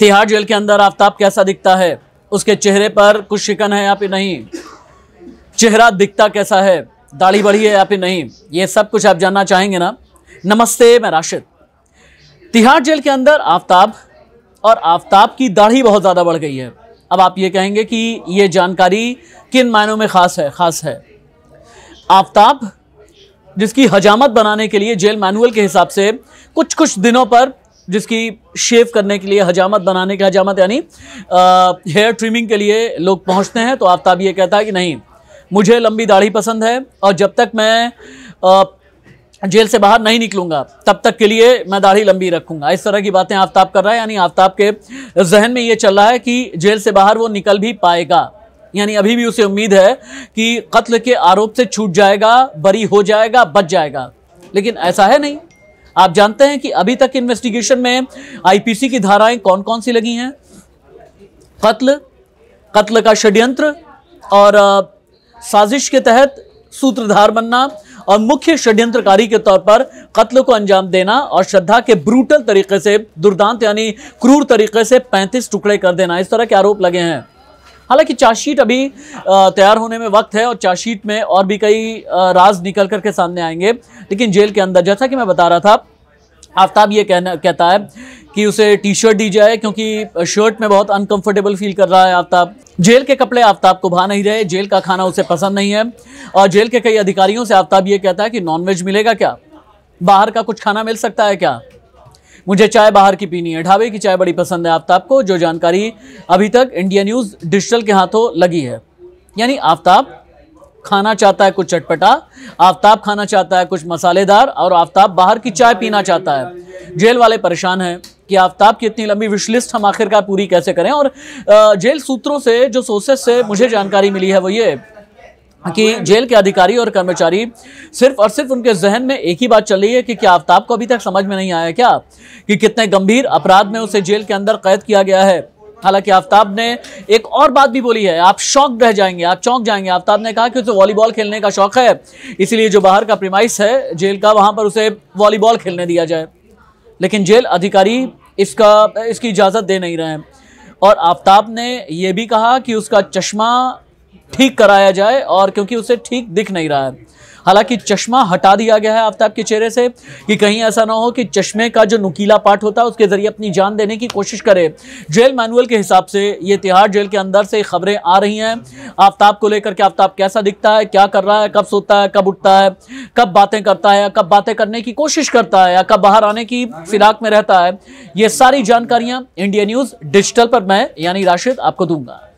Tihar jail के अंदर आफ्ताब कैसा दिखता है उसके चेहरे पर कुछ शिकन है या फिर नहीं चेहरा दिखता कैसा है दाढ़ी बढ़ी है या फिर नहीं ये सब कुछ आप जानना चाहेंगे ना नमस्ते मैं राशिद तिहाड़ जेल के अंदर आफ्ताब और आफ्ताब की दाढ़ी बहुत ज़्यादा बढ़ गई है अब आप ये कहेंगे कि ये जानकारी किन मायनों में ख़ास है ख़ास है आफ्ताब जिसकी हजामत बनाने के लिए जेल मैनुअल के हिसाब से कुछ कुछ दिनों पर जिसकी शेव करने के लिए हजामत बनाने के हजामत यानी हेयर ट्रिमिंग के लिए लोग पहुंचते हैं तो आफ्ताब ये कहता है कि नहीं मुझे लंबी दाढ़ी पसंद है और जब तक मैं आ, जेल से बाहर नहीं निकलूंगा तब तक के लिए मैं दाढ़ी लंबी रखूंगा इस तरह की बातें आफ्ताब कर रहा है यानी आफ्ताब के जहन में ये चल रहा है कि जेल से बाहर वो निकल भी पाएगा यानी अभी भी उसे उम्मीद है कि कत्ल के आरोप से छूट जाएगा बरी हो जाएगा बच जाएगा लेकिन ऐसा है नहीं आप जानते हैं कि अभी तक इन्वेस्टिगेशन में आईपीसी की धाराएं कौन कौन सी लगी हैं कत्ल कत्ल का षड्यंत्र और साजिश के तहत सूत्रधार बनना और मुख्य षड्यंत्रकारी के तौर पर कत्ल को अंजाम देना और श्रद्धा के ब्रूटल तरीके से दुर्दांत यानी क्रूर तरीके से 35 टुकड़े कर देना इस तरह के आरोप लगे हैं हालांकि चार्जशीट अभी तैयार होने में वक्त है और चार्जशीट में और भी कई राज निकल करके सामने आएंगे लेकिन जेल के अंदर जैसा कि मैं बता रहा था आफ्ताब ये कहना कहता है कि उसे टी शर्ट दी जाए क्योंकि शर्ट में बहुत अनकंफर्टेबल फील कर रहा है आफ्ताब जेल के कपड़े आफ्ताब को भा नहीं रहे जेल का खाना उसे पसंद नहीं है और जेल के कई अधिकारियों से आफ्ताब ये कहता है कि नॉनवेज मिलेगा क्या बाहर का कुछ खाना मिल सकता है क्या मुझे चाय बाहर की पीनी है ढाबे की चाय बड़ी पसंद है आफ्ताब को जो जानकारी अभी तक इंडिया न्यूज़ डिजिटल के हाथों लगी है यानी आफ्ताब खाना चाहता है कुछ चटपटा आफ्ताब खाना चाहता है कुछ मसालेदार और आफ्ताब बाहर की चाय पीना चाहता है जेल वाले परेशान हैं कि आफ्ताब की इतनी लंबी विशलिस्ट हम आखिरकार पूरी कैसे करें और जेल सूत्रों से जो सोर्सेस से मुझे जानकारी मिली है वो ये हाँ, कि जेल के अधिकारी और कर्मचारी सिर्फ और सिर्फ उनके जहन में एक ही बात चल रही है कि क्या आफ्ताब को अभी तक समझ में नहीं आया क्या कि कितने गंभीर अपराध में उसे जेल के अंदर कैद किया गया है हालांकि आफ्ताब ने एक और बात भी बोली है आप शौक रह जाएंगे आप चौंक जाएंगे आफ्ताब ने कहा कि उसे वॉलीबॉल खेलने का शौक है इसीलिए जो बाहर का प्रिमाइस है जेल का वहां पर उसे वॉलीबॉल खेलने दिया जाए लेकिन जेल अधिकारी इसका इसकी इजाज़त दे नहीं रहे हैं और आफ्ताब ने यह भी कहा कि उसका चश्मा ठीक कराया जाए और क्योंकि उसे ठीक दिख नहीं रहा है हालांकि चश्मा हटा दिया गया है आफ्ताब के चेहरे से कि कहीं ऐसा ना हो कि चश्मे का जो नुकीला पार्ट होता है उसके जरिए अपनी जान देने की कोशिश करे जेल मैनुअल के हिसाब से ये तिहाड़ जेल के अंदर से खबरें आ रही हैं आफ्ताब को लेकर के आफ्ताब कैसा दिखता है क्या कर रहा है कब सोता है कब उठता है कब बातें करता है या कब बातें करने की कोशिश करता है या कब बाहर आने की फिराक में रहता है ये सारी जानकारियां इंडिया न्यूज़ डिजिटल पर मैं यानी राशिद आपको दूंगा